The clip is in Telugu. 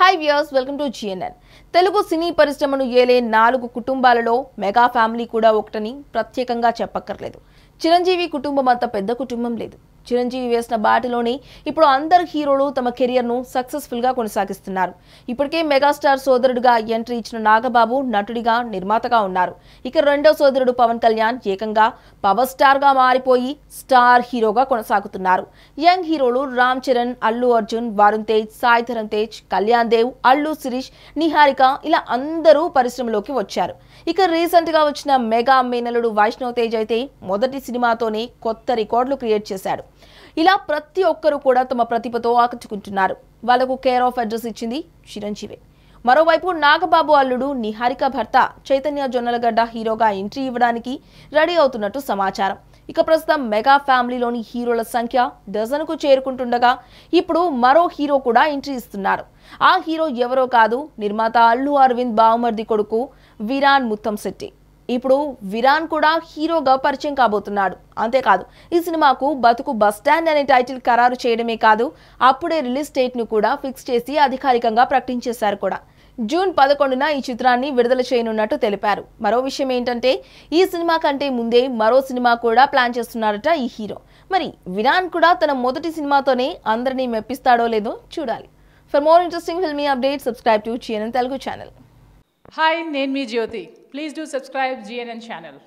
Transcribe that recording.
High viewers welcome to GNN Telugu cine పరిశ్రమను ఏలే నాలుగు కుటుంబాలలో మెగా ఫ్యామిలీ కూడా ఒకటని ప్రత్యేకంగా చెప్పక్కర్లేదు చిరంజీవి కుటుంబం అంత పెద్ద కుటుంబం లేదు చిరంజీవి వేసిన బాటలోనే ఇప్పుడు అందరు హీరోలు తమ కెరియర్ను సక్సెస్ఫుల్గా కొనసాగిస్తున్నారు ఇప్పటికే మెగాస్టార్ సోదరుడిగా ఎంట్రీ ఇచ్చిన నాగబాబు నటుడిగా నిర్మాతగా ఉన్నారు ఇక రెండో సోదరుడు పవన్ కళ్యాణ్ ఏకంగా పవర్ స్టార్గా మారిపోయి స్టార్ హీరోగా కొనసాగుతున్నారు యంగ్ హీరోలు రామ్ చరణ్ అల్లు అర్జున్ వరుణ్ తేజ్ సాయి ధరమ్ తేజ్ కళ్యాణ్ దేవ్ అల్లు శిరీష్ నిహారిక ఇలా అందరూ పరిశ్రమలోకి వచ్చారు ఇక రీసెంట్గా వచ్చిన మెగా మేనలుడు వైష్ణవ్ తేజ్ అయితే మొదటి సినిమాతోనే కొత్త రికార్డులు క్రియేట్ చేశాడు ఇలా ప్రతి ఒక్కరూ కూడా తమ ప్రతిభతో ఆకట్టుకుంటున్నారు వాళ్లకు కేర్ ఆఫ్ అడ్రస్ ఇచ్చింది చిరంజీవి మరోవైపు నాగబాబు అల్లుడు నిహారిక భర్త చైతన్య జొన్నలగడ్డ హీరోగా ఎంట్రీ ఇవ్వడానికి రెడీ అవుతున్నట్టు సమాచారం ఇక ప్రస్తుతం మెగా ఫ్యామిలీలోని హీరోల సంఖ్య డజన్కు చేరుకుంటుండగా ఇప్పుడు మరో హీరో కూడా ఎంట్రీ ఇస్తున్నారు ఆ హీరో ఎవరో కాదు నిర్మాత అల్లు అరవింద్ బావమర్ది కొడుకు వీరాన్ ముత్తంశెట్టి ఇప్పుడు విరాన్ కూడా హీరోగా పరిచయం కాబోతున్నాడు అంతేకాదు ఈ సినిమాకు బతుకు బస్ స్టాండ్ అనే టైటిల్ ఖరారు చేయడమే కాదు అప్పుడే రిలీజ్ ను కూడా ఫిక్స్ చేసి అధికారికంగా ప్రకటించేశారు కూడా జూన్ పదకొండున ఈ చిత్రాన్ని విడుదల చేయనున్నట్టు తెలిపారు మరో విషయం ఏంటంటే ఈ సినిమా కంటే ముందే మరో సినిమా కూడా ప్లాన్ చేస్తున్నారట ఈ హీరో మరి విరాన్ కూడా తన మొదటి సినిమాతోనే అందరినీ మెప్పిస్తాడో లేదో చూడాలి for more interesting filmy update subscribe to చేయను తెలుగు ఛానల్ హాయ్ నేను మీ జ్యోతి Please do subscribe GNN channel.